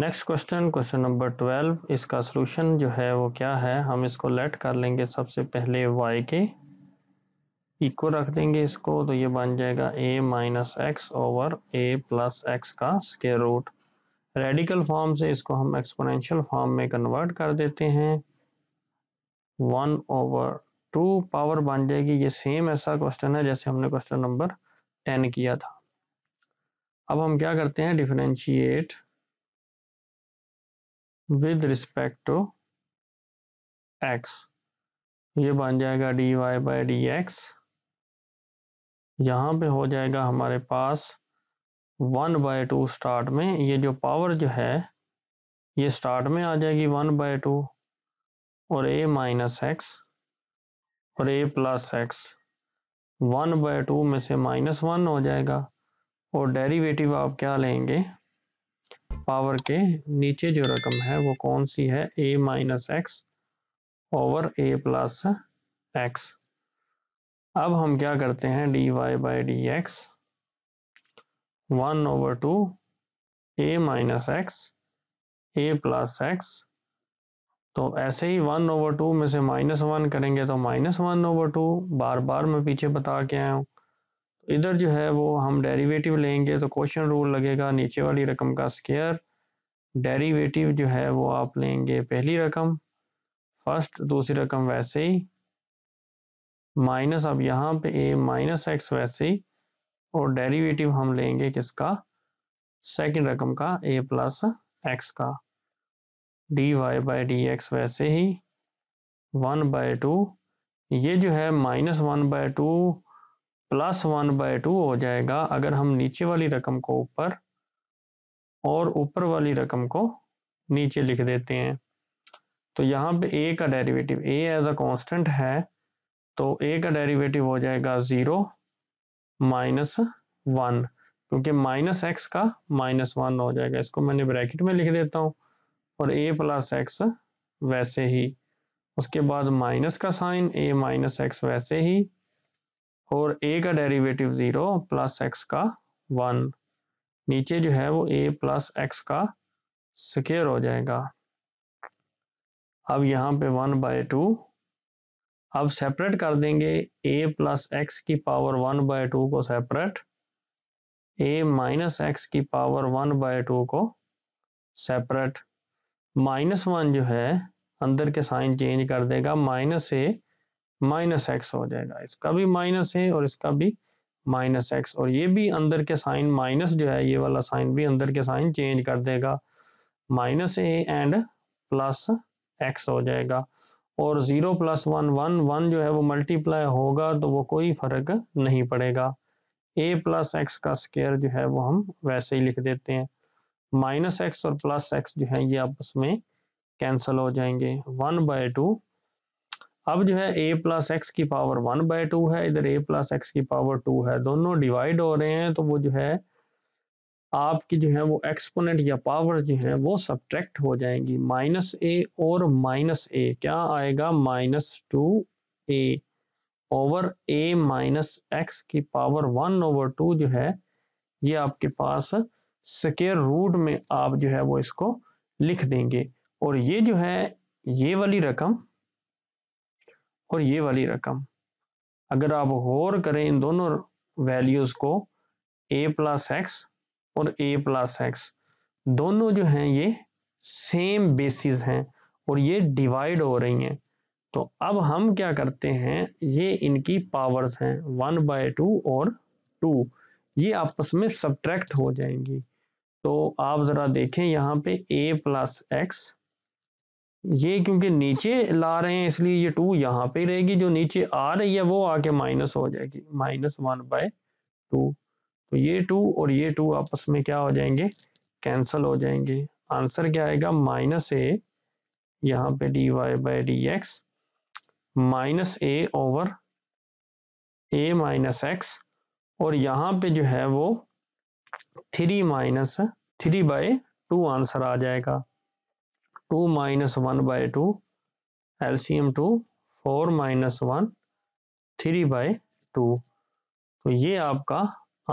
next question question number twelve इसका solution जो है वो क्या है हम इसको लेट कर लेंगे सबसे पहले वाई के इक्व रख देंगे इसको तो ये बन जाएगा a minus x over a plus x का स्केयर रूट रेडिकल फॉर्म से इसको हम एक्सपोनेंशियल फॉर्म में कन्वर्ट कर देते हैं वन ओवर टू पावर बन जाएगी ये सेम ऐसा क्वेश्चन है जैसे हमने क्वेश्चन नंबर टेन किया था अब हम क्या करते हैं differentiate with respect to x ये बन जाएगा d y by d x यहाँ पे हो जाएगा हमारे पास वन बाय टू स्टार्ट में ये जो पावर जो है ये स्टार्ट में आ जाएगी वन बाय टू और ए माइनस एक्स और a plus x one by two में से माइनस वन हो जाएगा और डेरिवेटिव आप क्या लेंगे पावर के नीचे जो रकम है वो कौन सी है a minus x over a plus x अब हम क्या करते हैं d y by d x one over two a minus x a plus x तो ऐसे ही वन ओवर टू में से माइनस वन करेंगे तो माइनस वन ओवर टू बार बार मैं पीछे बता के आया हूँ तो इधर जो है वो हम डेरिवेटिव लेंगे तो क्वेश्चन रूल लगेगा नीचे वाली रकम का स्केयर डेरिवेटिव जो है वो आप लेंगे पहली रकम फर्स्ट दूसरी रकम वैसे ही माइनस अब यहाँ पे ए माइनस एक्स वैसे ही और डेरिवेटिव हम लेंगे किसका सेकंड रकम का ए प्लस एक्स का d y by d x वैसे ही वन बाय टू ये जो है minus one by two plus one by two हो जाएगा अगर हम नीचे वाली रकम को ऊपर और ऊपर वाली रकम को नीचे लिख देते हैं तो यहाँ पे ए का derivative a as a constant है तो ए का डेरिवेटिव हो जाएगा ज़ीरो माइनस वन क्योंकि माइनस एक्स का माइनस वन हो जाएगा इसको मैंने ब्रैकेट में लिख देता हूँ और ए प्लस एक्स वैसे ही उसके बाद माइनस का साइन ए माइनस एक्स वैसे ही और ए का डेरिवेटिव ज़ीरो प्लस एक्स का वन नीचे जो है वो ए प्लस एक्स का स्केयर हो जाएगा अब यहाँ पे वन बाय टू अब सेपरेट कर देंगे ए प्लस एक्स की पावर वन बाय टू को सेपरेट ए माइनस एक्स की पावर वन बाय टू को सेपरेट माइनस वन जो है अंदर के साइन चेंज कर देगा माइनस ए माइनस एक्स हो जाएगा इसका भी माइनस है और इसका भी माइनस एक्स और ये भी अंदर के साइन माइनस जो है ये वाला साइन भी अंदर के साइन चेंज कर देगा minus a and plus x हो जाएगा और zero plus one one one जो है वो मल्टीप्लाई होगा तो वो कोई फ़र्क नहीं पड़ेगा ए प्लस एक्स का स्केयर जो है वो हम वैसे ही लिख देते हैं माइनस एक्स और प्लस एक्स जो है ये आपस में कैंसिल हो जाएंगे वन बाय टू अब जो है ए प्लस एक्स की पावर वन बाय टू है इधर ए प्लस एक्स की पावर टू है दोनों डिवाइड हो रहे हैं तो वो जो है आपकी जो है वो एक्सपोनेंट या पावर जो है वो सब्ट्रैक्ट हो जाएंगी माइनस ए और माइनस ए क्या आएगा minus two a over a minus x की पावर वन ओवर टू जो है ये आपके पास स्केयर रूट में आप जो है वो इसको लिख देंगे और ये जो है ये वाली रकम और ये वाली रकम अगर आप गौर करें इन दोनों वैल्यूज़ को ए प्लस एक्स और ए प्लस एक्स दोनों जो हैं ये सेम बेसिस हैं और ये डिवाइड हो रही हैं तो अब हम क्या करते हैं ये इनकी पावर्स हैं वन बाय टू और टू ये आपस में सब्ट्रैक्ट हो जाएंगी तो आप ज़रा देखें यहाँ पे a प्लस एक्स ये क्योंकि नीचे ला रहे हैं इसलिए ये टू यहाँ पे रहेगी जो नीचे आ रही है वो आके माइनस हो जाएगी माइनस वन बाय टू तो ये टू और ये टू आपस में क्या हो जाएंगे कैंसल हो जाएंगे आंसर क्या आएगा माइनस ए यहाँ पे d y by d x minus a over a minus x और यहाँ पे जो है वो three minus three by two answer आ जाएगा two minus one by two LCM two four minus one three by two तो ये आपका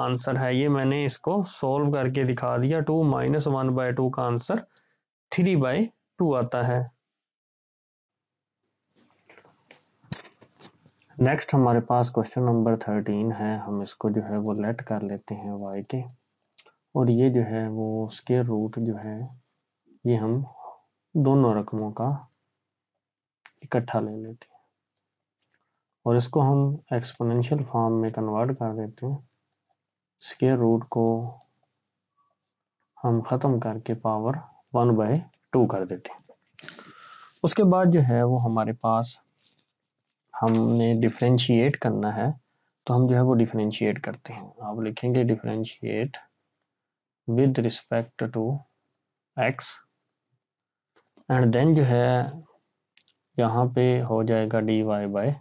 आंसर है ये मैंने इसको सॉल्व करके दिखा दिया two minus one by two का आंसर थ्री बाय टू आता है नेक्स्ट हमारे पास क्वेश्चन नंबर थर्टीन है हम इसको जो है वो लेट कर लेते हैं वाई के और ये जो है वो उसके रूट जो है ये हम दोनों रकमों का इकट्ठा ले लेते हैं और इसको हम एक्सपोनेंशियल फॉर्म में कन्वर्ट कर देते हैं स्केयर रूट को हम ख़त्म करके पावर वन बाय टू कर देते हैं उसके बाद जो है वो हमारे पास हमने डिफ्रेंशिएट करना है तो हम जो है वो डिफ्रेंशिएट करते हैं आप लिखेंगे differentiate with respect to x and then जो है यहाँ पे हो जाएगा d y by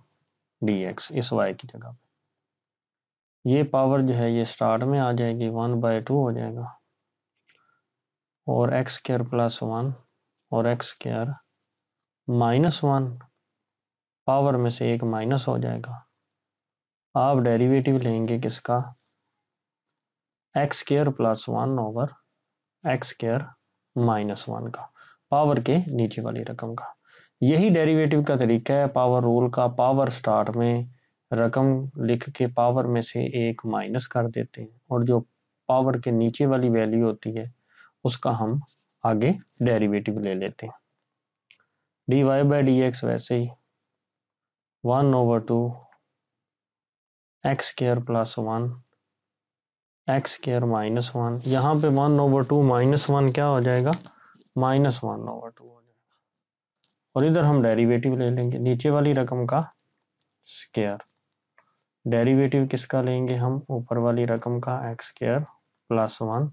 d x इस वाई की जगह पे ये पावर जो है ये स्टार्ट में आ जाएगी वन बाई टू हो जाएगा और एक्स स्क्र प्लस वन और x square minus one power में से एक माइनस हो जाएगा आप डेरिवेटिव लेंगे किसका x square plus one over x square minus one का पावर के नीचे वाली रकम का यही डेरिवेटिव का तरीका है पावर रूल का पावर स्टार्ट में रकम लिख के पावर में से एक माइनस कर देते हैं और जो पावर के नीचे वाली वैल्यू होती है उसका हम आगे डेरिवेटिव ले लेते हैं d y by d x वैसे ही one over two x square plus one x square minus one यहाँ पे one over two minus one क्या हो जाएगा माइनस वन ओवर टू हो जाएगा और इधर हम डेरिवेटिव ले लेंगे नीचे वाली रकम का स्केयर डेरिवेटिव किसका लेंगे हम ऊपर वाली रकम का एक्स स्केयर प्लस वन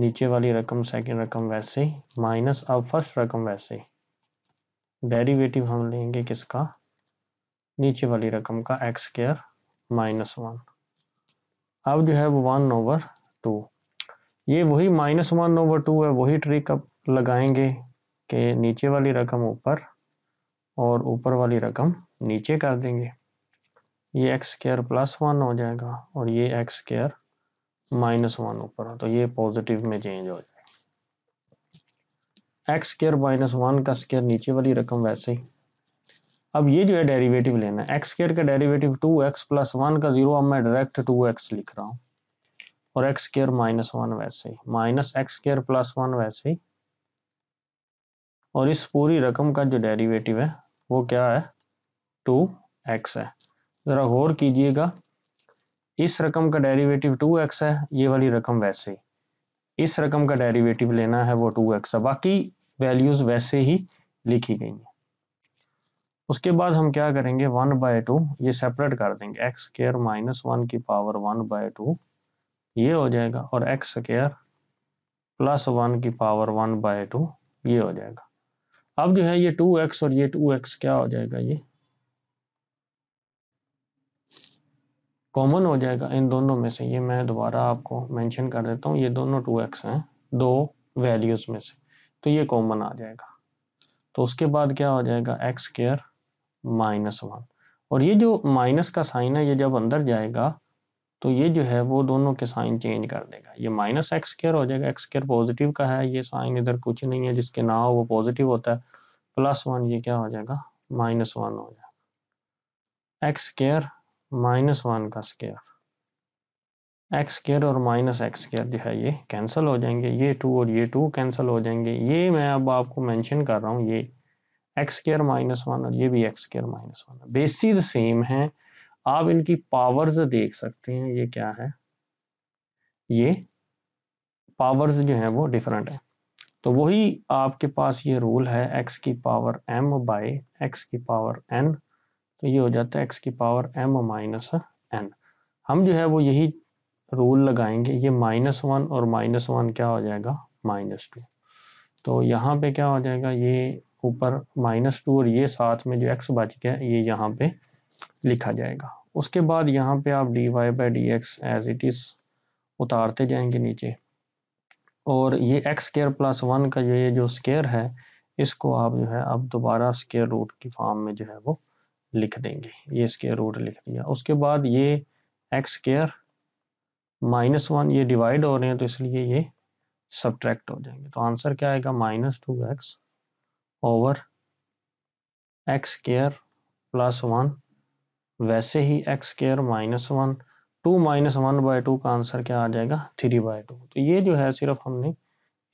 नीचे वाली रकम सेकेंड रकम वैसे ही माइनस अब फर्स्ट रकम वैसे ही डेरिवेटिव हम लेंगे किसका नीचे वाली रकम का एक्स स्केयर माइनस वन अब जो है वो वन ओवर टू ये वही माइनस वन ओवर टू है वही ट्रिक अब लगाएंगे कि नीचे वाली रकम ऊपर और ऊपर वाली रकम नीचे कर देंगे ये एक्स स्केयर प्लस वन हो जाएगा और ये एक्स स्केयर माइनस वन ऊपर तो ये पॉजिटिव में चेंज हो जाएगा एक्स स्केयर माइनस वन का स्केयर नीचे वाली रकम वैसे ही अब ये जो है डेरिवेटिव लेना है एक्स स्केयर का derivative two x plus one का जीरो अब मैं डायरेक्ट टू एक्स लिख रहा हूँ और एक्स स्केयर माइनस वन वैसे ही minus x square plus one वैसे ही और इस पूरी रकम का जो डेरिवेटिव है वो क्या है टू एक्स है ज़रा गौर कीजिएगा इस रकम का डेरिवेटिव टू एक्स है ये वाली रकम वैसे ही इस रकम का डेरिवेटिव लेना है वो टू एक्स है बाकी वैल्यूज़ वैसे ही लिखी गई हैं उसके बाद हम क्या करेंगे वन बाय टू ये सेपरेट कर देंगे एक्स स्केयर माइनस वन की पावर वन बाय टू ये हो जाएगा और एक्स स्केयर प्लस वन की पावर वन बाय टू ये हो जाएगा अब जो है ये टू एक्स और ये टू एक्स क्या हो जाएगा ये कॉमन हो जाएगा इन दोनों में से ये मैं दोबारा आपको मेंशन कर देता हूँ ये दोनों टू एक्स हैं दो वैल्यूज़ में से तो ये कॉमन आ जाएगा तो उसके बाद क्या हो जाएगा एक्स केयर माइनस वन और ये जो माइनस का साइन है ये जब अंदर जाएगा तो ये जो है वो दोनों के साइन चेंज कर देगा ये माइनस एक्स स्केयर हो जाएगा एक्स स्केयर पॉजिटिव का है ये साइन इधर कुछ नहीं है जिसके ना हो वो पॉजिटिव होता है प्लस वन ये क्या हो जाएगा माइनस वन हो जाएगा एक्स स्केयर माइनस वन का स्केयर एक्स स्केयर और माइनस एक्स स्केयर जो है ये कैंसिल हो जाएंगे ये टू और ये टू कैंसिल हो जाएंगे ये मैं अब आपको मैंशन कर रहा हूँ ये एक्स स्केयर माइनस वन और ये भी x square minus one basis same है आप इनकी पावर्स देख सकते हैं ये क्या है ये पावर्स जो है वो डिफरेंट है तो वही आपके पास ये रूल है x की पावर m बाई एक्स की पावर n तो ये हो जाता है x की पावर m माइनस एन हम जो है वो यही रूल लगाएंगे ये माइनस वन और माइनस वन क्या हो जाएगा माइनस टू तो यहाँ पे क्या हो जाएगा ये ऊपर माइनस टू और ये साथ में जो x बच गया ये यहाँ पे लिखा जाएगा उसके बाद यहाँ पे आप d y by d x as it is उतारते जाएंगे नीचे और ये एक्स स्केयर प्लस वन का ये जो स्केयर है इसको आप जो है अब दोबारा स्केयर रूट की फॉर्म में जो है वो लिख देंगे ये स्केयर रूट लिख दिया उसके बाद ये एक्स स्केयर माइनस वन ये डिवाइड हो रहे हैं तो इसलिए ये सब्ट्रैक्ट हो जाएंगे तो आंसर क्या आएगा minus two x over x square plus one वैसे ही x square minus one two minus one by two का आंसर क्या आ जाएगा थ्री बाय टू तो ये जो है सिर्फ हमने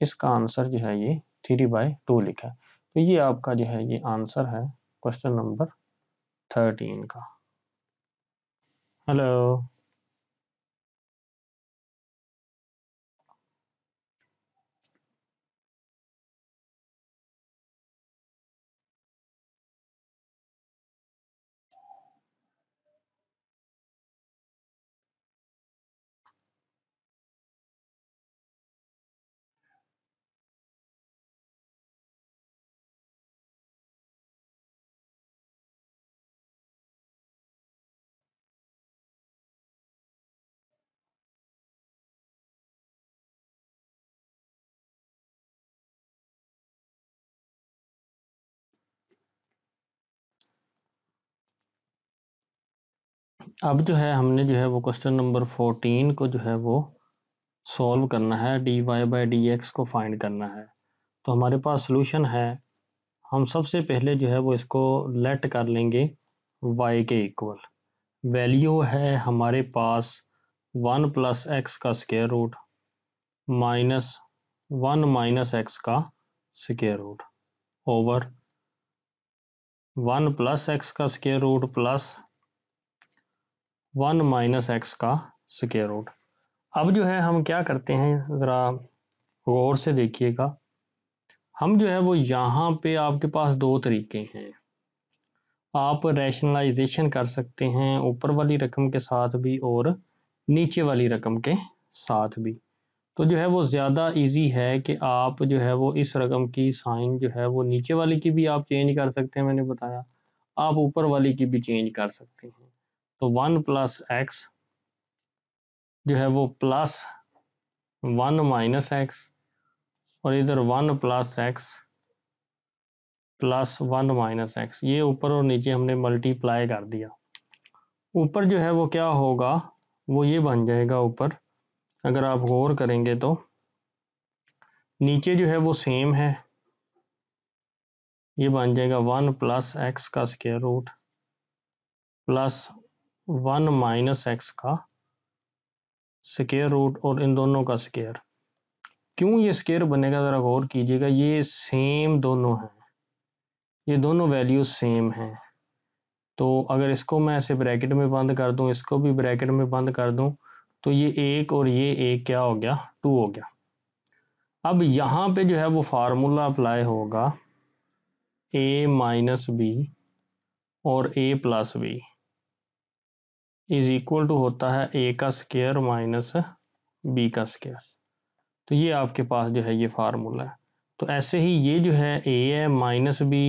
इसका आंसर जो है ये थ्री बाय टू लिखा है तो ये आपका जो है ये आंसर है क्वेश्चन नंबर थर्टीन का हेलो अब जो है हमने जो है वो क्वेश्चन नंबर फोर्टीन को जो है वो सॉल्व करना है d y by d x को फाइंड करना है तो हमारे पास सोल्यूशन है हम सबसे पहले जो है वो इसको लेट कर लेंगे y के इक्वल वैल्यू है हमारे पास वन प्लस एक्स का square root minus one minus x का square root over one plus x का square root plus one minus x का स्केयर रूट अब जो है हम क्या करते हैं ज़रा गौर से देखिएगा हम जो है वो यहाँ पे आपके पास दो तरीके हैं आप रैशनलाइजेशन कर सकते हैं ऊपर वाली रकम के साथ भी और नीचे वाली रकम के साथ भी तो जो है वो ज़्यादा इजी है कि आप जो है वो इस रकम की साइन जो है वो नीचे वाली की भी आप चेंज कर सकते हैं मैंने बताया आप ऊपर वाली की भी चेंज कर सकते हैं तो वन प्लस एक्स जो है वो प्लस वन माइनस एक्स और इधर one plus x plus one minus x ये ऊपर और नीचे हमने मल्टीप्लाई कर दिया ऊपर जो है वो क्या होगा वो ये बन जाएगा ऊपर अगर आप गौर करेंगे तो नीचे जो है वो सेम है ये बन जाएगा वन प्लस एक्स का square root plus one minus x का स्केयर रूट और इन दोनों का स्केयर क्यों ये स्केयर बनेगा ज़रा गौर कीजिएगा ये सेम दोनों हैं ये दोनों वैल्यू सेम हैं तो अगर इसको मैं ऐसे ब्रैकेट में बंद कर दूं इसको भी ब्रैकेट में बंद कर दूं तो ये एक और ये एक क्या हो गया टू हो गया अब यहाँ पे जो है वो फार्मूला अप्लाई होगा ए माइनस बी और a plus b is equal to होता है ए का स्केयर माइनस बी का स्केयर तो ये आपके पास जो है ये फार्मूला है तो ऐसे ही ये जो है ए है minus b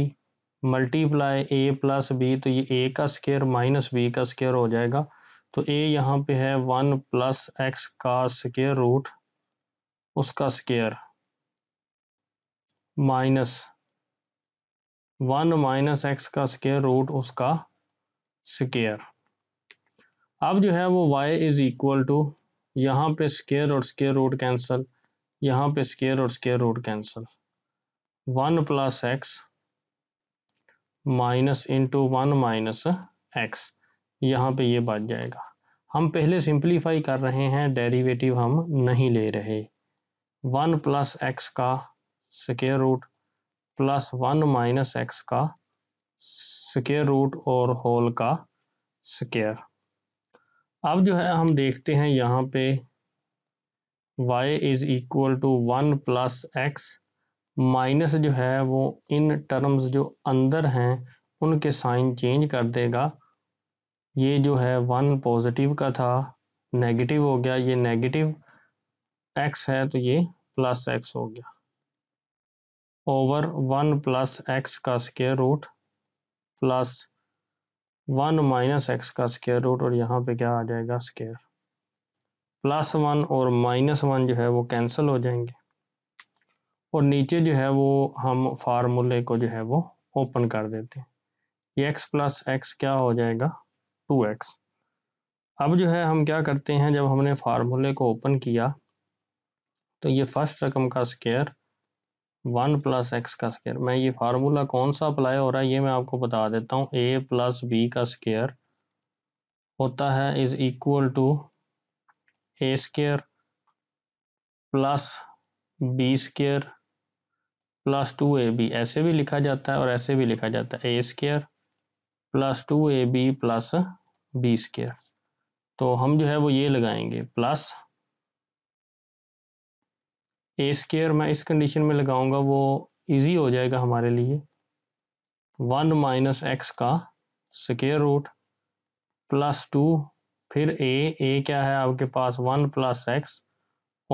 multiply a plus b तो ये ए का स्केयर माइनस बी का स्केयर हो जाएगा तो ए यहाँ पे है वन प्लस एक्स का स्केयर रूट उसका square minus one minus x का स्केयर रूट उसका स्केयर अब जो है वो y इज़ इक्वल टू यहाँ पे स्केयर और स्केयर रूट कैंसल यहाँ पे स्केयर और square root cancel one plus x minus into one minus x यहाँ पे ये बच जाएगा हम पहले सिंप्लीफाई कर रहे हैं डेरिवेटिव हम नहीं ले रहे वन प्लस एक्स का square root plus one minus x का स्केयर रूट और होल का स्केयर अब जो है हम देखते हैं यहाँ पे y is equal to one plus x minus जो है वो इन टर्म्स जो अंदर हैं उनके साइन चेंज कर देगा ये जो है वन पॉजिटिव का था नेगेटिव हो गया ये नेगेटिव एक्स है तो ये प्लस एक्स हो गया ओवर वन प्लस एक्स का square root plus one minus x का स्केयर रूट और यहाँ पे क्या आ जाएगा स्केयर प्लस वन और माइनस वन जो है वो कैंसिल हो जाएंगे और नीचे जो है वो हम फार्मूले को जो है वो ओपन कर देते हैं ये एक्स प्लस एक्स क्या हो जाएगा टू एक्स अब जो है हम क्या करते हैं जब हमने फार्मूले को ओपन किया तो ये फर्स्ट रकम का स्केयर वन प्लस एक्स का स्केयर मैं ये फार्मूला कौन सा अप्लाई हो रहा है ये मैं आपको बता देता हूँ ए प्लस बी का स्केयर होता है is equal to a square plus b square plus two a b ऐसे भी लिखा जाता है और ऐसे भी लिखा जाता है a square plus two a b plus b square तो हम जो है वो ये लगाएंगे प्लस ए स्केयर मैं इस कंडीशन में लगाऊंगा वो इजी हो जाएगा हमारे लिए वन माइनस एक्स का स्केयर रूट प्लस टू फिर ए ए क्या है आपके पास वन प्लस एक्स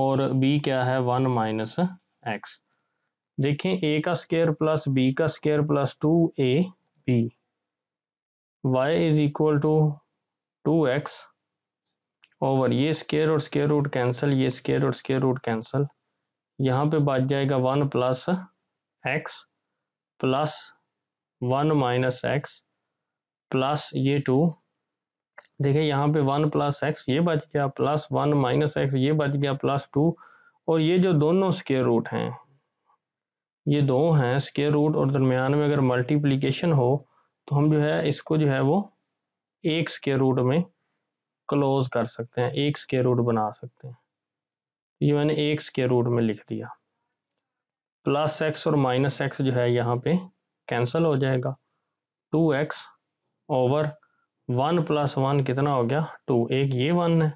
और बी क्या है वन माइनस एक्स देखें ए का स्केयर प्लस बी का square plus two a b y is equal to two x over ये स्केयर और स्केयर रूट कैंसिल ये स्केयर और स्केयर रूट कैंसिल यहाँ पे बच जाएगा one plus x plus one minus x plus ये टू देखिए यहाँ पे वन प्लस एक्स ये बच गया प्लस वन माइनस एक्स ये बच गया प्लस टू और ये जो दोनों स्केयर रूट हैं ये दो हैं स्केयर रूट और दरमियान में अगर मल्टीप्लीकेशन हो तो हम जो है इसको जो है वो एक स्केयर रूट में क्लोज कर सकते हैं एक स्केयर रूट बना सकते हैं ये मैंने एक्स के रूट में लिख दिया प्लस एक्स और माइनस एक्स जो है यहाँ पे कैंसिल हो जाएगा two x over one plus one कितना हो गया टू एक ये वन है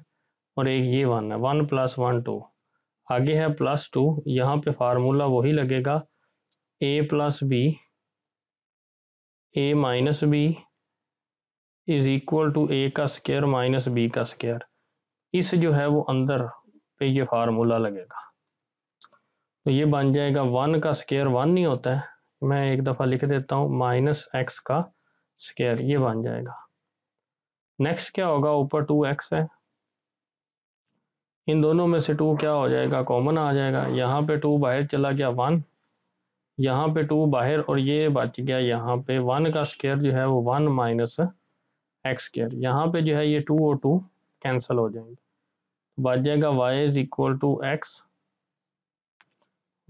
और एक ये वन है वन प्लस वन टू आगे है प्लस टू यहाँ पे फार्मूला वही लगेगा a plus b a minus b is equal to a का स्केयर माइनस बी का स्केयर इस जो है वो अंदर पे ये फार्मूला लगेगा तो ये बन जाएगा वन का स्केयर वन ही होता है मैं एक दफ़ा लिख देता हूँ माइनस एक्स का स्केयर ये बन जाएगा नेक्स्ट क्या होगा ऊपर टू एक्स है इन दोनों में से टू क्या हो जाएगा कॉमन आ जाएगा यहाँ पे टू बाहर चला गया वन यहाँ पे टू बाहर और ये बच गया यहाँ पे वन का स्केयर जो है वो वन माइनस एक्स स्केयर यहाँ पे जो है ये टू और टू कैंसल हो जाएंगे बच जाएगा y is equal to x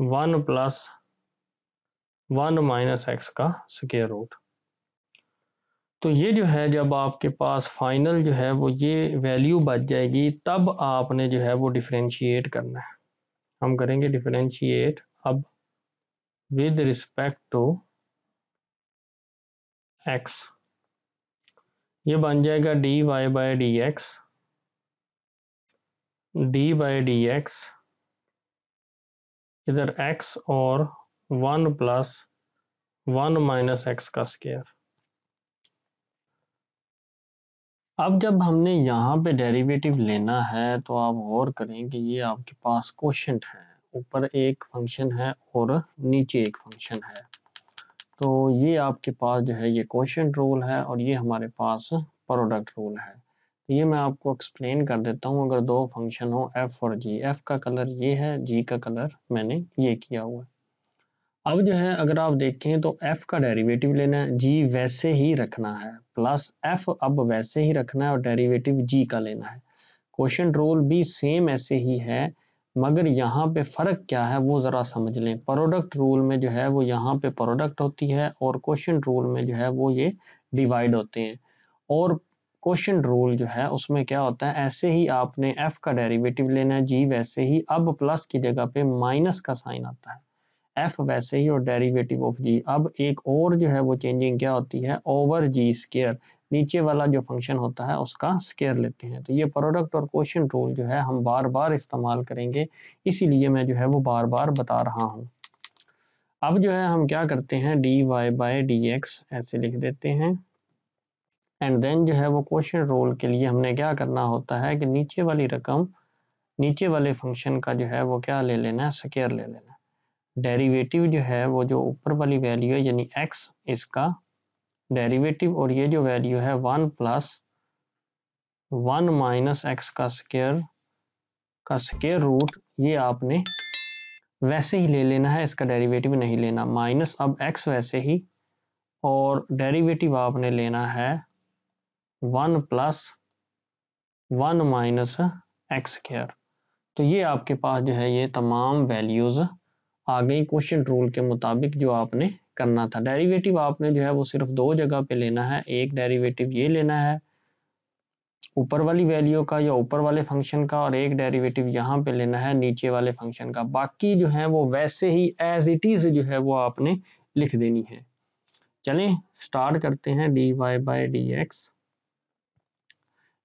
one plus one minus x का स्केयर रूट तो ये जो है जब आपके पास फाइनल जो है वो ये वैल्यू बच जाएगी तब आपने जो है वो डिफ्रेंशिएट करना है हम करेंगे डिफ्रेंशिएट अब विद रिस्पेक्ट टू एक्स ये बन जाएगा d y by d x d by d x इधर एक्स और one plus one minus x का स्केयर अब जब हमने यहाँ पे डेरिवेटिव लेना है तो आप गौर करें कि ये आपके पास क्वेश्चन है ऊपर एक फंक्शन है और नीचे एक फंक्शन है तो ये आपके पास जो है ये क्वेश्चन रूल है और ये हमारे पास प्रोडक्ट रूल है ये मैं आपको एक्सप्लेन कर देता हूँ अगर दो फंक्शन हो एफ और जी एफ का कलर ये है जी का कलर मैंने ये किया हुआ है अब जो है अगर आप देखें तो एफ का डेरिवेटिव लेना है जी वैसे ही रखना है प्लस एफ अब वैसे ही रखना है और डेरिवेटिव जी का लेना है क्वेश्चन रोल भी सेम ऐसे ही है मगर यहाँ पे फ़र्क क्या है वो ज़रा समझ लें प्रोडक्ट रूल में जो है वो यहाँ पे प्रोडक्ट होती है और क्वेश्चन रूल में जो है वो ये डिवाइड होते हैं और क्वेश्चन रूल जो है उसमें क्या होता है ऐसे ही आपने एफ का डेरिवेटिव लेना है जी वैसे ही अब प्लस की जगह पे माइनस का साइन आता है एफ वैसे ही और डेरिवेटिव ऑफ जी अब एक और जो है वो चेंजिंग क्या होती है ओवर जी स्केयर नीचे वाला जो फंक्शन होता है उसका स्केयर लेते हैं तो ये प्रोडक्ट और क्वेश्चन रूल जो है हम बार बार इस्तेमाल करेंगे इसीलिए मैं जो है वो बार बार बता रहा हूँ अब जो है हम क्या करते हैं d y by d x ऐसे लिख देते हैं एंड देन जो है वो क्वेश्चन रोल के लिए हमने क्या करना होता है कि नीचे वाली रकम नीचे वाले फंक्शन का जो है वो क्या ले लेना है स्केयर ले लेना डेरिवेटिव जो है वो जो ऊपर वाली वैल्यू है यानी एक्स इसका डेरिवेटिव और ये जो वैल्यू है one plus one minus x का स्केयर का स्केयर रूट ये आपने वैसे ही ले लेना है इसका डेरिवेटिव नहीं लेना माइनस अब एक्स वैसे ही और डेरिवेटिव आपने लेना है one plus one minus x square तो ये आपके पास जो है ये तमाम वैल्यूज़ आ गई क्वेश्चन रूल के मुताबिक जो आपने करना था डेरिवेटिव आपने जो है वो सिर्फ दो जगह पे लेना है एक डेरिवेटिव ये लेना है ऊपर वाली वैल्यू का या ऊपर वाले फंक्शन का और एक डेरिवेटिव यहाँ पे लेना है नीचे वाले फंक्शन का बाकी जो है वो वैसे ही एज इट इज़ जो है वो आपने लिख देनी है चलें स्टार्ट करते हैं d y by d x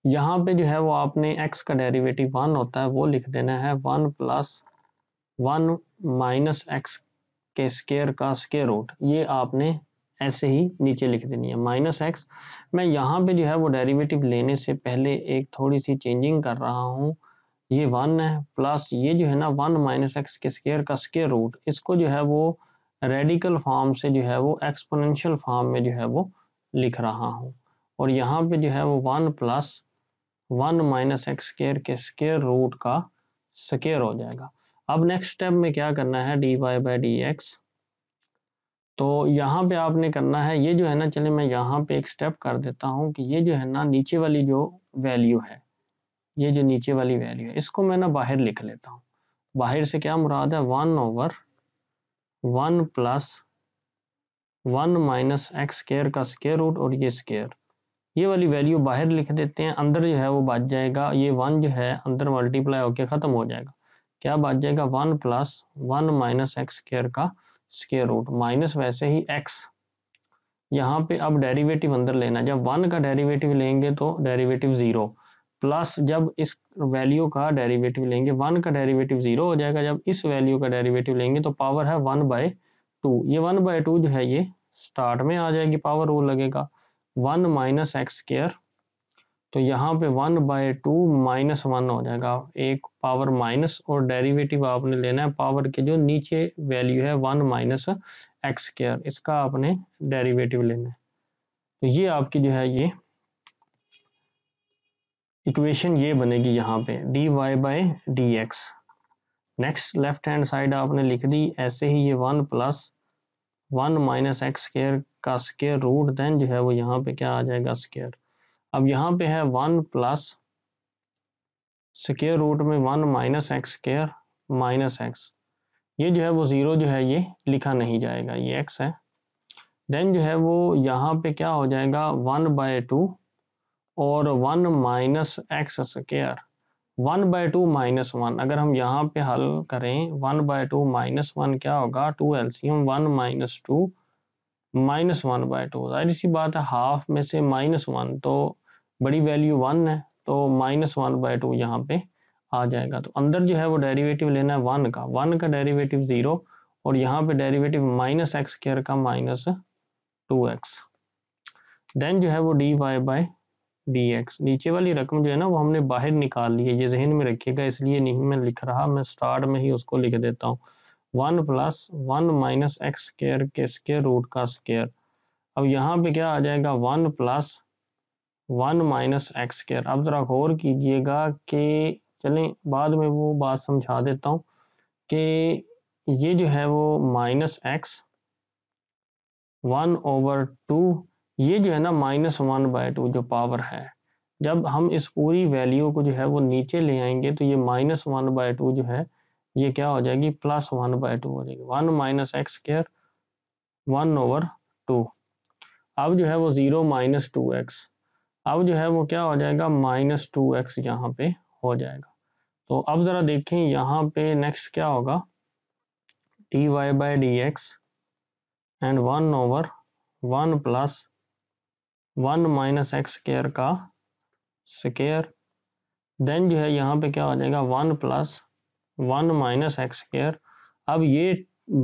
यहाँ पे जो है वो आपने x का डेरिवेटिव वन होता है वो लिख देना है one plus one minus x के स्केयर का स्केयर रूट ये आपने ऐसे ही नीचे लिख देनी है माइनस एक्स मैं यहाँ पे जो है वो डेरिवेटिव लेने से पहले एक थोड़ी सी चेंजिंग कर रहा हूँ ये वन है प्लस ये जो है ना वन माइनस एक्स के स्केयर का स्केयर रूट इसको जो है वो रेडिकल फॉर्म से जो है वो एक्सपोनेंशियल फॉर्म में जो है वो लिख रहा हूँ और यहाँ पे जो है वो one plus one minus x square के स्केयर रूट का स्केयर हो जाएगा अब नेक्स्ट स्टेप में क्या करना है d y by d x तो यहाँ पे आपने करना है ये जो है ना चले मैं यहाँ पे एक स्टेप कर देता हूँ कि ये जो है ना नीचे वाली जो वैल्यू है ये जो नीचे वाली वैल्यू है इसको मैं ना बाहर लिख लेता हूँ बाहर से क्या मुराद है one over one plus one minus x square का स्केयर रूट और ये स्केयर ये वाली वैल्यू बाहर लिख देते हैं अंदर जो है वो बच जाएगा ये वन जो है अंदर मल्टीप्लाई होकर ख़त्म हो जाएगा क्या बच जाएगा one plus one minus x square का स्केयर रूट माइनस वैसे ही एक्स यहाँ पे अब डेरिवेटिव अंदर लेना जब वन का डेरिवेटिव लेंगे तो डेरिवेटिव ज़ीरो प्लस जब इस वैल्यू का डेरिवेटिव लेंगे वन का डेरिवेटिव ज़ीरो हो जाएगा जब इस वैल्यू का डेरिवेटिव लेंगे तो पावर है वन बाय टू ये वन बाय टू जो है ये स्टार्ट में आ जाएगी पावर रूल लगेगा वन माइनस एक्स स्केयर तो यहाँ पे one by two minus one हो जाएगा एक पावर माइनस और डेरिवेटिव आपने लेना है पावर के जो नीचे वैल्यू है वन माइनस एक्स केयर इसका आपने डेरिवेटिव लेना है तो ये आपकी जो है ये इक्वेशन ये बनेगी यहाँ पे d y by d x next left hand side आपने लिख दी ऐसे ही ये one plus one minus x square का स्केयर रूट देन जो है वो यहाँ पे क्या आ जाएगा स्केयर अब यहाँ पे है वन प्लस स्केयर रूट में one minus x square minus x ये जो है वो ज़ीरो जो है ये लिखा नहीं जाएगा ये एक्स है देन जो है वो यहाँ पे क्या हो जाएगा वन बाय टू और one minus x square one by two minus one अगर हम यहाँ पे हल करें one by two minus one क्या होगा two LCM one minus two minus one by two जाहिर सी बात है हाफ में से माइनस वन तो बड़ी वैल्यू वन है तो माइनस वन बाय टू यहाँ पे आ जाएगा तो अंदर जो है वो डेरिवेटिव लेना है वन का वन का डेरिवेटिव ज़ीरो और यहाँ पे डेरिवेटिव माइनस एक्स केयर का माइनस टू एक्स देन जो है वो डी वाई बाय dx नीचे वाली रकम जो है ना वो हमने बाहर निकाल ली है ये जहन में रखिएगा इसलिए नहीं मैं लिख रहा मैं स्टार्ट में ही उसको लिख देता हूँ one plus one minus x square के स्केयर रूट का स्केयर अब यहाँ पे क्या आ जाएगा one plus one minus x square अब ज़रा गौर कीजिएगा कि चलें बाद में वो बात समझा देता हूँ कि ये जो है वो minus x one over two ये जो है ना माइनस वन बाई टू जो पावर है जब हम इस पूरी वैल्यू को जो है वो नीचे ले आएंगे तो ये माइनस वन बाय टू जो है ये क्या हो जाएगी प्लस वन बाय टू हो जाएगी one minus x square one over two अब जो है वो ज़ीरो माइनस टू एक्स अब जो है वो क्या हो जाएगा माइनस टू एक्स यहाँ पे हो जाएगा तो अब ज़रा देखें यहाँ पे नेक्स्ट क्या होगा d y by d x and one over one plus one minus x square का स्केयर देन जो है यहाँ पे क्या हो जाएगा one plus one minus x square अब ये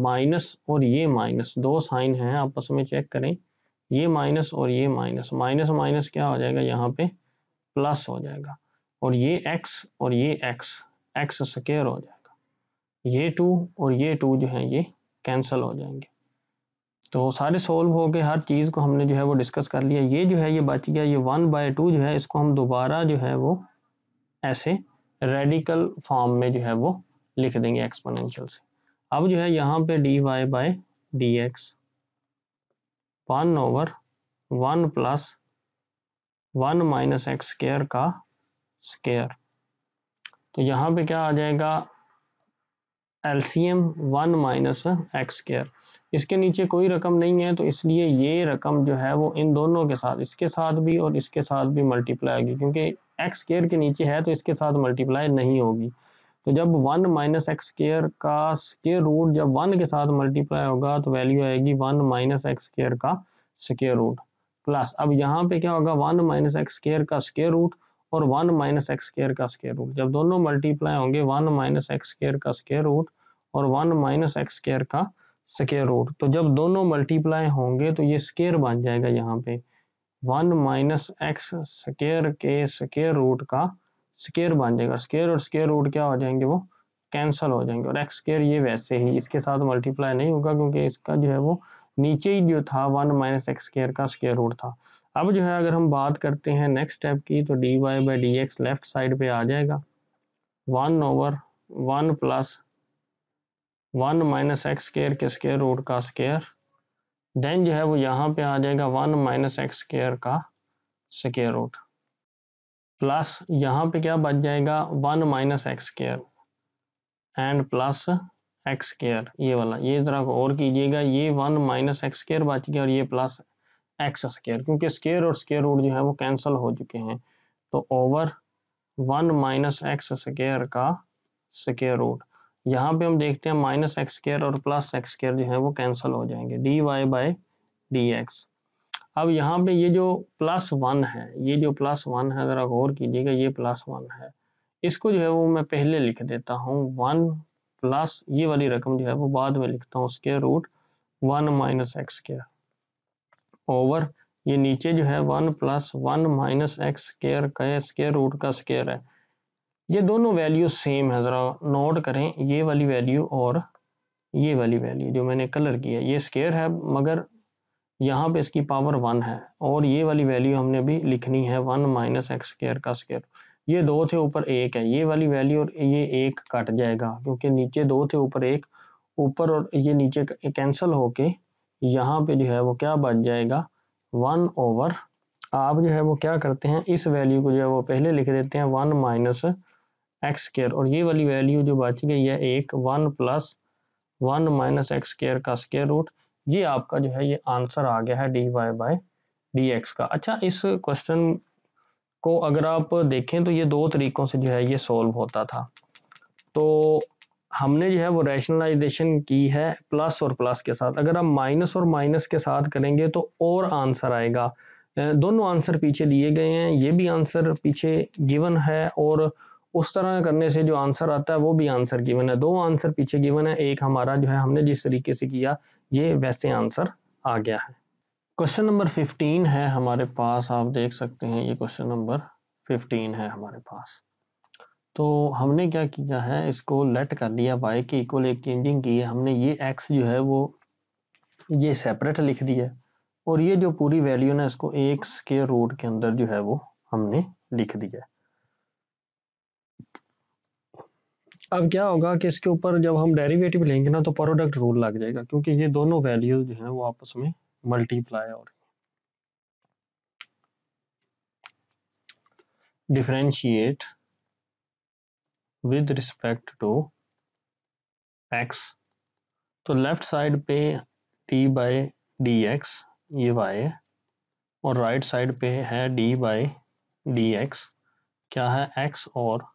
माइनस और ये माइनस दो साइन हैं आपस में चेक करें ये माइनस और ये माइनस माइनस माइनस क्या हो जाएगा यहाँ पे प्लस हो जाएगा और ये एक्स और ये एक्स एक्स स्केयर हो जाएगा ये टू और ये टू जो है ये कैंसिल हो जाएंगे तो सारे सोल्व हो गए हर चीज़ को हमने जो है वो डिस्कस कर लिया ये जो है ये बच गया ये वन बाय टू जो है इसको हम दोबारा जो है वो ऐसे रेडिकल फॉर्म में जो है वो लिख देंगे एक्सपोनेंशियल से अब जो है यहाँ पे d y by d x one over one plus one minus x square का स्केयर तो यहाँ पे क्या आ जाएगा LCM one minus x square इसके नीचे कोई रकम नहीं है तो इसलिए ये रकम जो है वो इन दोनों के साथ इसके साथ भी और इसके साथ भी मल्टीप्लाई होगी क्योंकि एक्स केयर के नीचे है तो इसके साथ मल्टीप्लाई नहीं होगी तो जब वन माइनस एक्स केयर का स्केयर रूट जब वन के साथ मल्टीप्लाई होगा तो वैल्यू आएगी वन माइनस एक्स केयर का स्केयर रूट प्लस अब यहाँ पे क्या होगा वन माइनस एक्स केयर का स्केयर रूट और वन माइनस एक्स केयर का स्केयर रूट जब दोनों मल्टीप्लाई होंगे वन माइनस एक्स केयर का स्केयर रूट और वन माइनस एक्स केयर का स्केयर रूट तो जब दोनों मल्टीप्लाई होंगे तो ये स्केयर बन जाएगा यहाँ पे वन माइनस एक्स स्केयर के स्केयर रूट का स्केयर बन जाएगा स्केयर और स्केयर रूट क्या हो जाएंगे वो कैंसल हो जाएंगे और एक्स स्केयर ये वैसे ही इसके साथ मल्टीप्लाई नहीं होगा क्योंकि इसका जो है वो नीचे ही जो था वन माइनस एक्स स्केयर का स्केयर रूट था अब जो है अगर हम बात करते हैं नेक्स्ट स्टेप की तो d y by d x left side पे आ जाएगा one over one plus one minus x square के स्केयर रूट का स्केयर देन जो है वो यहाँ पे आ जाएगा वन माइनस एक्स स्केयर का स्केयर रूट प्लस यहाँ पे क्या बच जाएगा one minus x square and plus x square ये वाला ये जरा और कीजिएगा ये वन माइनस एक्स स्केयर बच गया और ये प्लस एक्स स्केयर क्योंकि स्केयर और स्केयर रूट जो है वो कैंसिल हो चुके हैं तो over one minus x square का स्केयर रूट यहाँ पे हम देखते हैं माइनस एक्स स्केयर और प्लस एक्स स्केयर जो है वो कैंसिल हो जाएंगे d y by d x अब यहाँ पे ये जो प्लस वन है ये जो प्लस वन है ज़रा गौर कीजिएगा ये प्लस वन है इसको जो है वो मैं पहले लिख देता हूँ वन प्लस ये वाली रकम जो है वो बाद में लिखता हूँ उसके root one minus x square over ये नीचे जो है one plus one minus x square का स्केयर रूट का स्केयर है ये दोनों वैल्यू सेम है ज़रा नोट करें ये वाली वैल्यू और ये वाली वैल्यू जो मैंने कलर किया है ये स्केयर है मगर यहाँ पे इसकी पावर वन है और ये वाली वैल्यू हमने अभी लिखनी है वन माइनस एक्स स्केयर का स्केयर ये दो थे ऊपर एक है ये वाली वैल्यू और ये एक कट जाएगा क्योंकि नीचे दो थे ऊपर एक ऊपर और ये नीचे कैंसिल होके यहाँ पे जो है वो क्या बच जाएगा वन ओवर आप जो है वो क्या करते हैं इस वैल्यू को जो है वो पहले लिख देते हैं वन माइनस एक्स स्केयर और ये वाली वैल्यू जो बच गई है एक one plus one minus x square का स्केयर रूट ये आपका जो है ये आंसर आ गया है d y by d x का अच्छा इस क्वेश्चन को अगर आप देखें तो ये दो तरीकों से जो है ये सॉल्व होता था तो हमने जो है वो रैशनलाइजेशन की है प्लस और प्लस के साथ अगर आप माइनस और माइनस के साथ करेंगे तो और आंसर आएगा दोनों आंसर पीछे लिए गए हैं ये भी आंसर पीछे गिवन है और उस तरह करने से जो आंसर आता है वो भी आंसर गिवन है दो आंसर पीछे गिवन है एक हमारा जो है हमने जिस तरीके से किया ये वैसे आंसर आ गया है क्वेश्चन नंबर फिफ्टीन है हमारे पास आप देख सकते हैं ये क्वेश्चन नंबर फिफ्टीन है हमारे पास तो हमने क्या किया है इसको लेट कर दिया वाई के इक्वल एक चेंजिंग की है हमने ये एक्स जो है वो ये सेपरेट लिख दिया और ये जो पूरी वैल्यू ना इसको एक स्केयर रूट के अंदर जो है वो हमने लिख दिया है अब क्या होगा कि इसके ऊपर जब हम डेरिवेटिव लेंगे ना तो प्रोडक्ट रूल लग जाएगा क्योंकि ये दोनों वैल्यूज जो हैं वो आपस में मल्टीप्लाई हो रही differentiate with respect to x तो लेफ्ट साइड पे टी बाय डी एक्स ये वाई है और राइट right साइड पे है डी बाई डी एक्स क्या है एक्स और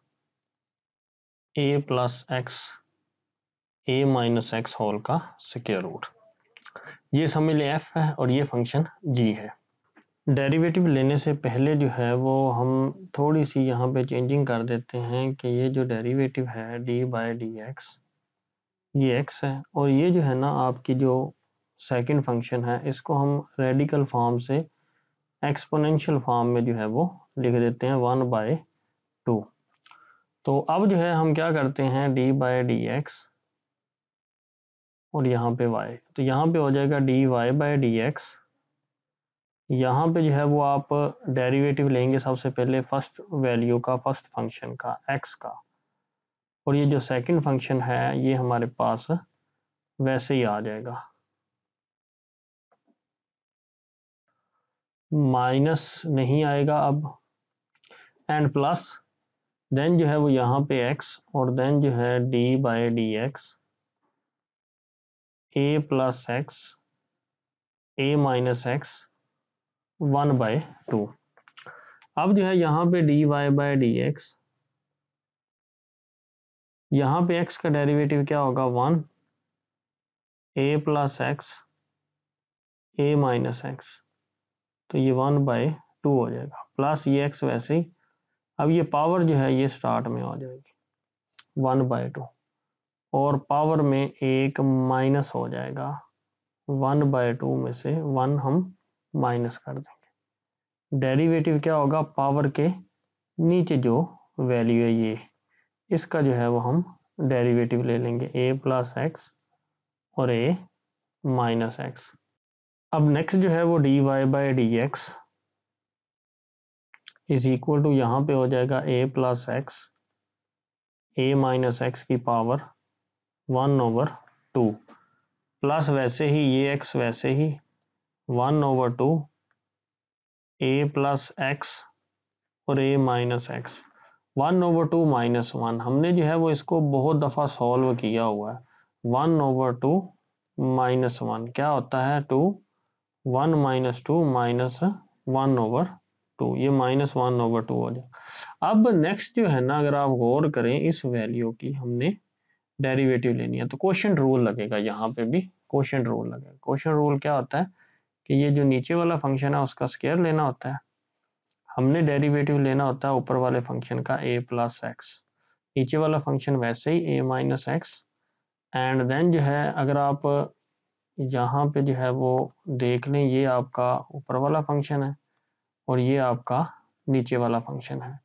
a plus x a minus x whole का सिक्योर रूट ये समझ लें एफ है और ये फंक्शन जी है डेरिवेटिव लेने से पहले जो है वो हम थोड़ी सी यहाँ पे चेंजिंग कर देते हैं कि ये जो डेरिवेटिव है डी बाई डी एक्स ये एक्स है और ये जो है ना आपकी जो सेकंड फंक्शन है इसको हम रेडिकल फॉर्म से एक्सपोनेंशियल फॉर्म में जो है वो लिख देते हैं वन बाय तो अब जो है हम क्या करते हैं डी बाय डी एक्स और यहाँ पे y तो यहाँ पे हो जाएगा d y by d x यहाँ पर जो है वो आप डेरिवेटिव लेंगे सबसे पहले फर्स्ट वैल्यू का फर्स्ट फंक्शन का x का और ये जो सेकंड फंक्शन है ये हमारे पास वैसे ही आ जाएगा माइनस नहीं आएगा अब एंड प्लस देन जो है वो यहाँ पे x और देन जो है d by d x a plus x a minus x one by two अब जो है यहाँ पे d y by d x यहाँ पे x का डेरिवेटिव क्या होगा one a plus x a minus x तो ये वन बाय टू हो जाएगा प्लस ये एक्स वैसे ही अब ये पावर जो है ये स्टार्ट में आ जाएगी वन बाय टू और पावर में एक माइनस हो जाएगा वन बाय टू में से वन हम माइनस कर देंगे डेरिवेटिव क्या होगा पावर के नीचे जो वैल्यू है ये इसका जो है वो हम डेरिवेटिव ले लेंगे ए प्लस एक्स और ए माइनस एक्स अब नेक्स्ट जो है वो d y by d x is equal to यहाँ पे हो जाएगा a plus x a minus x की power one over two plus वैसे ही ये एक्स वैसे ही one over two a plus x और a minus x one over two minus one हमने जो है वो इसको बहुत दफ़ा सॉल्व किया हुआ है one over two minus one क्या होता है two one minus two minus one over two ये माइनस वन ओवर टू हो जाए अब नेक्स्ट जो है ना अगर आप गौर करें इस वैल्यू की हमने डेरिवेटिव लेनी है तो क्वेश्चन रूल लगेगा यहाँ पे भी क्वेश्चन रूल लगेगा क्वेश्चन रूल क्या होता है कि ये जो नीचे वाला फंक्शन है उसका स्केयर लेना होता है हमने डेरिवेटिव लेना होता है ऊपर वाले फंक्शन का ए प्लस एक्स नीचे वाला फंक्शन वैसे ही a minus x and then जो है अगर आप यहाँ पे जो है वो देख लें ये आपका ऊपर वाला फंक्शन है और ये आपका नीचे वाला फंक्शन है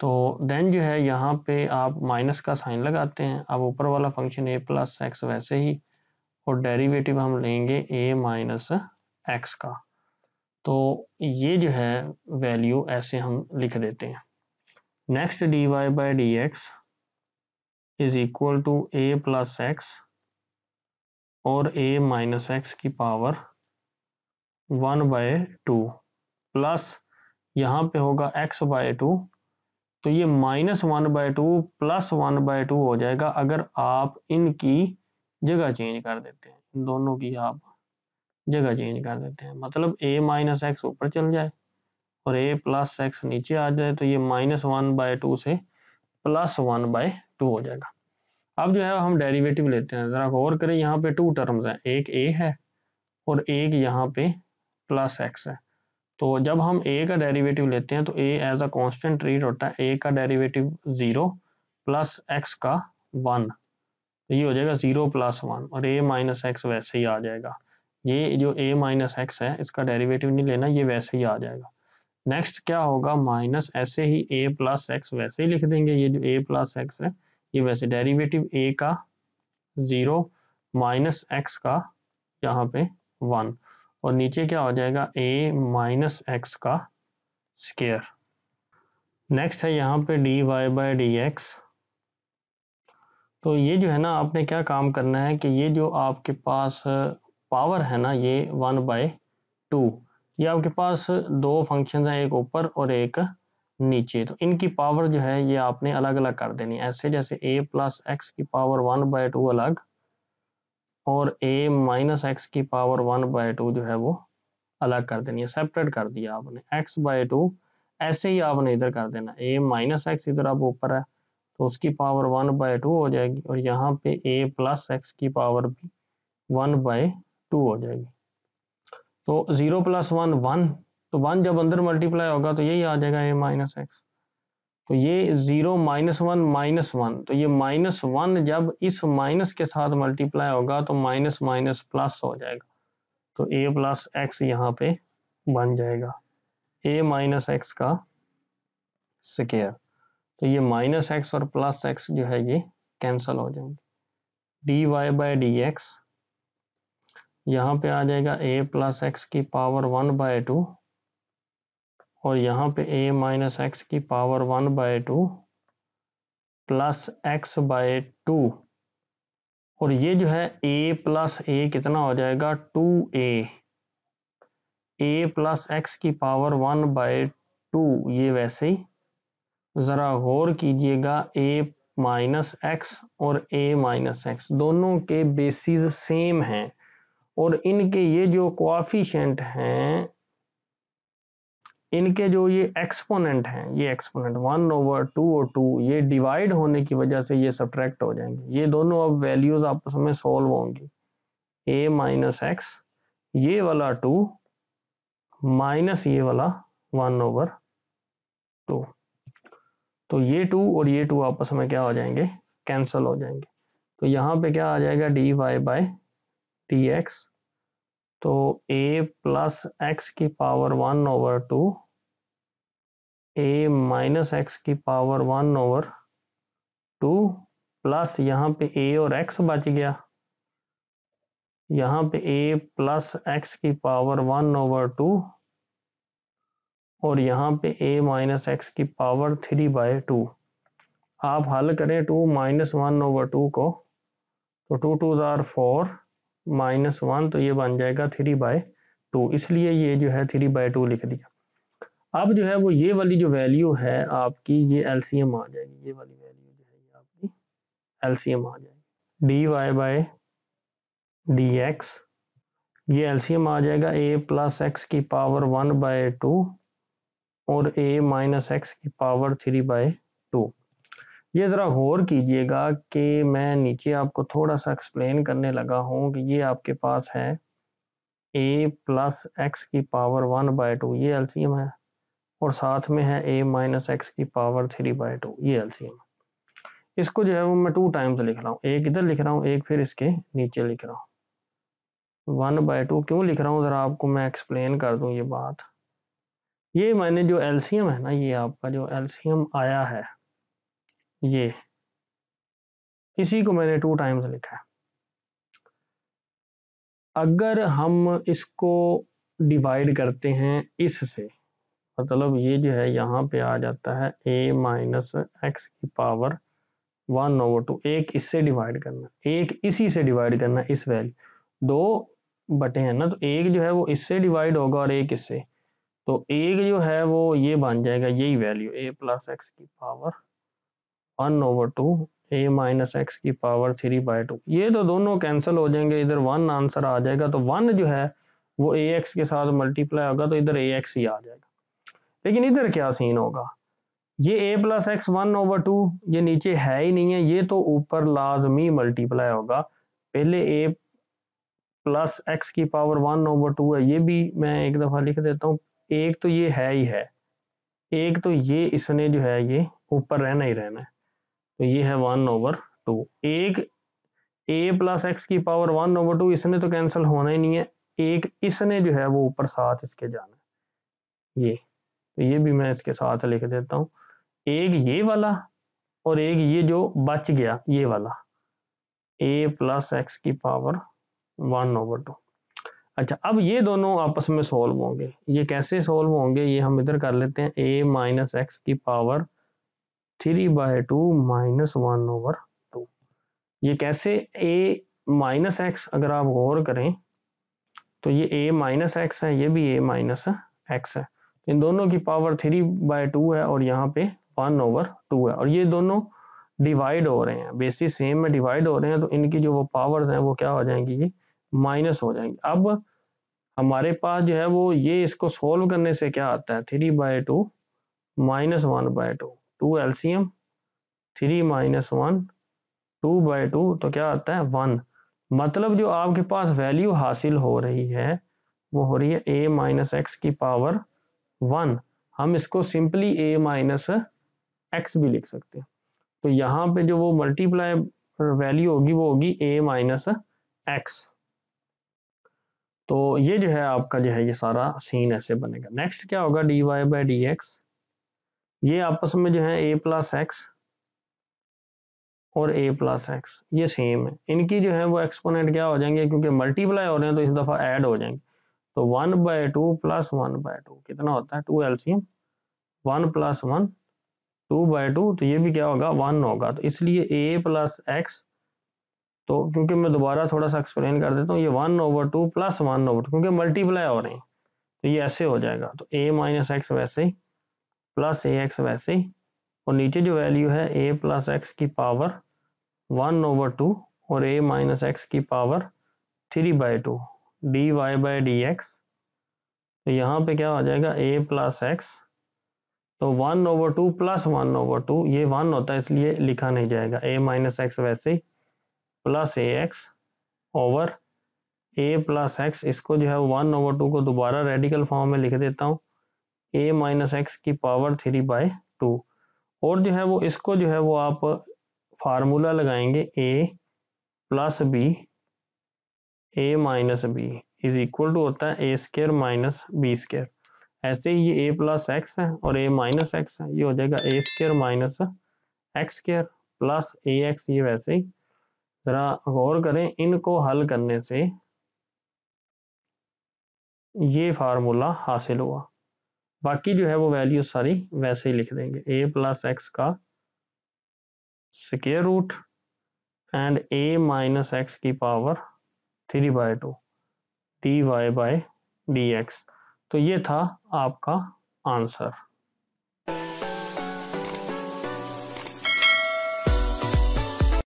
तो देन जो है यहाँ पे आप माइनस का साइन लगाते हैं अब ऊपर वाला फंक्शन ए प्लस एक्स वैसे ही और डेरिवेटिव हम लेंगे ए माइनस एक्स का तो ये जो है वैल्यू ऐसे हम लिख देते हैं next d y by d x is equal to a plus x और ए माइनस एक्स की power one by two plus यहाँ पे होगा एक्स बाय टू तो ये minus one by two plus one by two हो जाएगा अगर आप इनकी जगह चेंज कर देते हैं इन दोनों की आप जगह चेंज कर देते हैं मतलब a माइनस एक्स ऊपर चल जाए और a प्लस एक्स नीचे आ जाए तो ये माइनस वन बाय टू से प्लस वन बाय टू हो जाएगा अब जो है हम डेरिवेटिव लेते हैं ज़रा गौर करें यहाँ पे टू टर्म्स हैं एक ए है और एक यहाँ पे प्लस एक्स है तो जब हम ए का डेरिवेटिव लेते हैं तो a as a constant read होता है ए का डेरिवेटिव ज़ीरो प्लस एक्स का वन तो ये हो जाएगा ज़ीरो प्लस वन और ए माइनस एक्स वैसे ही आ जाएगा ये जो ए माइनस एक्स है इसका डेरिवेटिव नहीं लेना ये वैसे ही आ जाएगा नेक्स्ट क्या होगा माइनस ऐसे ही ए प्लस एक्स वैसे ही लिख देंगे ये जो ए प्लस एक्स है ये वैसे डेरिवेटिव ए का ज़ीरो माइनस एक्स का यहाँ पे वन और नीचे क्या हो जाएगा ए माइनस एक्स का स्केयर नेक्स्ट है यहाँ पे d y by d x तो ये जो है ना आपने क्या काम करना है कि ये जो आपके पास पावर है ना ये वन बाई टू ये आपके पास दो फंक्शन हैं एक ऊपर और एक नीचे तो इनकी पावर जो है ये आपने अलग अलग कर देनी है ऐसे जैसे ए प्लस एक्स की पावर वन बाई टू अलग और ए माइनस एक्स की पावर वन बाय टू जो है वो अलग कर देनी है सेपरेट कर दिया आपने एक्स बाय टू ऐसे ही आपने इधर कर देना ए माइनस एक्स इधर अब ऊपर है तो उसकी पावर वन बाय टू हो जाएगी और यहाँ पे ए प्लस एक्स की पावर भी वन बाय टू हो जाएगी तो जीरो प्लस वन वन तो वन जब अंदर मल्टीप्लाई होगा तो यही आ जाएगा ए माइनस एक्स तो ये zero minus one minus one तो ये माइनस वन जब इस माइनस के साथ मल्टीप्लाई होगा तो माइनस माइनस प्लस हो जाएगा तो ए प्लस एक्स यहाँ पे बन जाएगा ए माइनस एक्स का स्केयर तो ये माइनस एक्स और प्लस एक्स जो है ये कैंसल हो जाएंगे d y by d x यहाँ पे आ जाएगा ए प्लस एक्स की पावर वन बाय टू और यहाँ पे a माइनस एक्स की power one by two plus x by two और ये जो है a प्लस ए कितना हो जाएगा two a a plus x की पावर वन बाय टू ये वैसे ही ज़रा गौर कीजिएगा a माइनस एक्स और a माइनस एक्स दोनों के बेसिस सेम हैं और इनके ये जो क्वाफिशेंट हैं इनके जो ये एक्सपोनेंट हैं ये एक्सपोनेंट वन ओवर टू और टू ये डिवाइड होने की वजह से ये सब्ट्रैक्ट हो जाएंगे ये दोनों अब वैल्यूज आपस में सोल्व होंगी ए माइनस एक्स ये वाला टू माइनस ये वाला वन ओवर टू तो ये टू और ये टू आपस में क्या हो जाएंगे कैंसल हो जाएंगे तो यहाँ पे क्या आ जाएगा d y by d x तो ए प्लस एक्स की power one over two a minus x की power one over two plus यहाँ पे ए और एक्स बच गया यहाँ पे ए प्लस एक्स की पावर वन ओवर टू और यहाँ पे ए माइनस एक्स की पावर थ्री बाय टू आप हल करें two minus one over two को तो टू टू ज़ार फोर माइनस वन तो ये बन जाएगा थ्री बाय टू इसलिए ये जो है थ्री बाय टू लिख दिया अब जो है वो ये वाली जो वैल्यू है आपकी ये एलसीएम आ जाएगी ये वाली वैल्यू जो है ये आपकी एलसीएम आ जाएगी d y by d x ये एलसीएम आ जाएगा ए प्लस एक्स की पावर वन बाय टू और ए माइनस एक्स की पावर थ्री बाय टू ये ज़रा गौर कीजिएगा कि मैं नीचे आपको थोड़ा सा एक्सप्लेन करने लगा हूँ कि ये आपके पास है ए प्लस एक्स की पावर वन बाय टू ये एलसीएम है और साथ में है ए माइनस एक्स की पावर थ्री बाई टू ये एलसीएम इसको जो है वो मैं टू टाइम्स लिख रहा हूँ एक इधर लिख रहा हूँ एक फिर इसके नीचे लिख रहा हूँ वन बाई टू क्यों लिख रहा हूँ ज़रा आपको मैं एक्सप्लेन कर दूँ ये बात ये मैंने जो एलसीएम है ना ये आपका जो एलसीएम आया है ये इसी को मैंने टू टाइम्स लिखा है अगर हम इसको डिवाइड करते हैं इससे मतलब ये जो है यहाँ पे आ जाता है ए माइनस एक्स की पावर वन ओवर टू एक इससे डिवाइड करना एक इसी से डिवाइड करना इस वैल्यू दो बटे हैं ना तो एक जो है वो इससे डिवाइड होगा और एक इससे तो एक जो है वो ये बन जाएगा यही वैल्यू ए प्लस एक्स की power one over two a minus x की पावर थ्री बाई टू ये तो दोनों कैंसिल हो जाएंगे इधर वन आंसर आ जाएगा तो वन जो है वो ए एक्स के साथ मल्टीप्लाई होगा तो इधर ए एक्स ही आ जाएगा लेकिन इधर क्या सीन होगा ये a plus x one over two ये नीचे है ही नहीं है ये तो ऊपर लाजमी मल्टीप्लाई होगा पहले ए प्लस एक्स की पावर वन ओवर टू है ये भी मैं एक दफ़ा लिख देता हूँ एक तो ये है ही है एक तो ये इसने जो है ये ऊपर रहना ही रहना है तो ये है वन ओवर टू एक ए प्लस एक्स की पावर वन ओवर टू इसने तो कैंसिल होना ही नहीं है एक इसने जो है वो ऊपर साथ इसके जाना है ये तो ये भी मैं इसके साथ लिख देता हूँ एक ये वाला और एक ये जो बच गया ये वाला ए प्लस एक्स की पावर वन ओवर टू अच्छा अब ये दोनों आपस में सोल्व होंगे ये कैसे सोल्व होंगे ये हम इधर कर लेते हैं ए माइनस एक्स की power three by two minus one over two ये कैसे ए माइनस एक्स अगर आप गौर करें तो ये ए माइनस एक्स है ये भी ए माइनस एक्स है इन दोनों की पावर थ्री बाय टू है और यहाँ पे वन ओवर टू है और ये दोनों डिवाइड हो रहे हैं बेसिस सेम में डिवाइड हो रहे हैं तो इनकी जो वो पावर्स हैं वो क्या हो जाएंगी ये माइनस हो जाएंगी अब हमारे पास जो है वो ये इसको सोल्व करने से क्या आता है three by two minus one by two two L C M three minus one two by two तो क्या आता है वन मतलब जो आपके पास वैल्यू हासिल हो रही है वो हो रही है ए माइनस एक्स की पावर वन हम इसको सिंपली ए माइनस एक्स भी लिख सकते हैं तो यहाँ पे जो वो मल्टीप्लाई वैल्यू होगी वो होगी ए माइनस एक्स तो ये जो है आपका जो है ये सारा सीन ऐसे बनेगा नेक्स्ट क्या होगा d y by d x ये आपस में जो है ए प्लस एक्स और ए प्लस एक्स ये सेम है इनकी जो है वो एक्सपोनेंट क्या हो जाएंगे क्योंकि मल्टीप्लाई हो रहे हैं तो इस दफ़ा ऐड हो जाएंगे तो one by two plus one by two कितना होता है two LCM one plus one two by two तो ये भी क्या होगा वन होगा तो इसलिए ए प्लस एक्स तो क्योंकि मैं दोबारा थोड़ा सा एक्सप्लेन कर देता हूँ ये one over two plus one over क्योंकि मल्टीप्लाई हो रहे हैं तो ये ऐसे हो जाएगा तो ए माइनस एक्स वैसे ही प्लस ए एक्स वैसे ही और नीचे जो वैल्यू है ए प्लस एक्स की पावर वन ओवर टू और ए माइनस एक्स की power three by two d y by d x तो यहाँ पे क्या हो जाएगा ए प्लस एक्स तो one over two plus one over two ये वन होता है इसलिए लिखा नहीं जाएगा ए माइनस एक्स वैसे ही plus a x over a plus x इसको जो है वन ओवर टू को दोबारा रेडिकल फॉर्म में लिख देता हूँ ए माइनस एक्स की पावर थ्री बाई टू और जो है वो इसको जो है वो आप फार्मूला लगाएंगे a plus b a minus b is equal to होता है a square minus b square ऐसे ही ये ए प्लस एक्स है और ए माइनस एक्स है ये हो जाएगा a square minus x square plus a x ये वैसे ही जरा गौर करें इनको हल करने से ये फार्मूला हासिल हुआ बाकी जो है वो वैल्यू सारी वैसे ही लिख देंगे ए प्लस एक्स का square root and a minus x की power three by two d y by d x तो ये था आपका आंसर